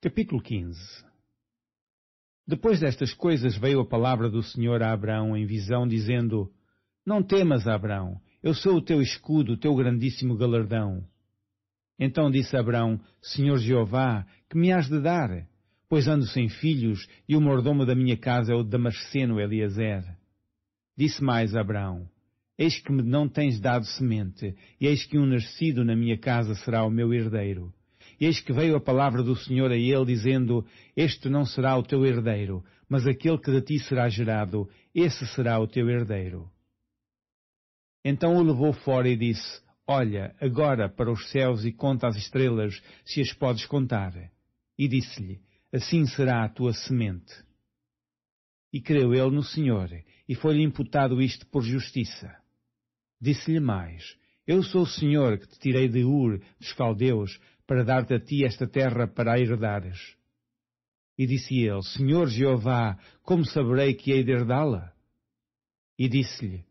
Capítulo 15 Depois destas coisas veio a palavra do Senhor a Abraão em visão, dizendo: Não temas, Abraão, eu sou o teu escudo, o teu grandíssimo galardão. Então disse Abraão: Senhor Jeová, que me has de dar? Pois ando sem filhos, e o mordomo da minha casa é o Damasceno Eliezer. Disse mais Abraão: Eis que me não tens dado semente, e eis que um nascido na minha casa será o meu herdeiro. Eis que veio a palavra do Senhor a ele, dizendo, Este não será o teu herdeiro, mas aquele que de ti será gerado, esse será o teu herdeiro. Então o levou fora e disse, Olha agora para os céus e conta as estrelas, se as podes contar. E disse-lhe, Assim será a tua semente. E creu ele no Senhor, e foi-lhe imputado isto por justiça. Disse-lhe mais, Eu sou o Senhor que te tirei de Ur, dos caldeus, para dar-te a ti esta terra para a herdares. E disse ele, Senhor Jeová, como saberei que hei de herdá-la? E disse-lhe,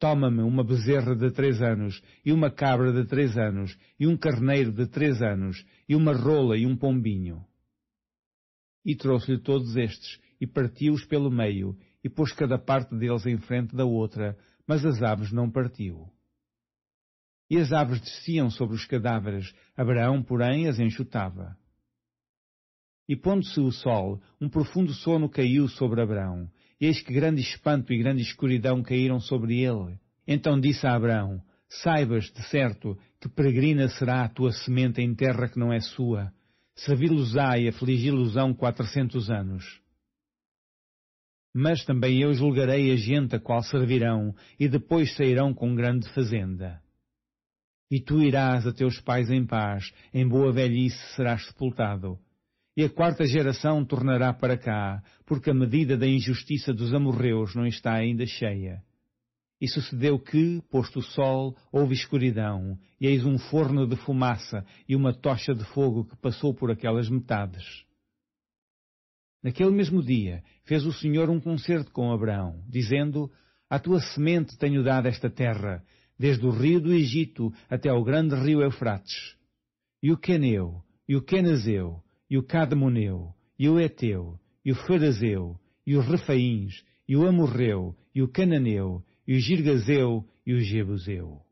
Toma-me uma bezerra de três anos, e uma cabra de três anos, e um carneiro de três anos, e uma rola e um pombinho. E trouxe-lhe todos estes, e partiu-os pelo meio, e pôs cada parte deles em frente da outra, mas as aves não partiu e as aves desciam sobre os cadáveres. Abraão, porém, as enxutava. E pondo-se o sol, um profundo sono caiu sobre Abraão. Eis que grande espanto e grande escuridão caíram sobre ele. Então disse a Abraão, Saibas, de certo, que peregrina será a tua semente em terra que não é sua. Servi-los-á e afligi-los-ão quatrocentos anos. Mas também eu julgarei a gente a qual servirão, e depois sairão com grande fazenda e tu irás a teus pais em paz, em boa velhice serás sepultado. E a quarta geração tornará para cá, porque a medida da injustiça dos amorreus não está ainda cheia. E sucedeu que, posto o sol, houve escuridão, e eis um forno de fumaça e uma tocha de fogo que passou por aquelas metades. Naquele mesmo dia fez o Senhor um concerto com Abraão, dizendo, A tua semente tenho dado esta terra, desde o rio do Egito até ao grande rio Eufrates, e o Queneu, e o Quenazeu, e o Cadmoneu, e o Eteu, e o Ferazeu, e os Refaíns, e o Amorreu, e o Cananeu, e o Girgazeu, e o Jebuseu.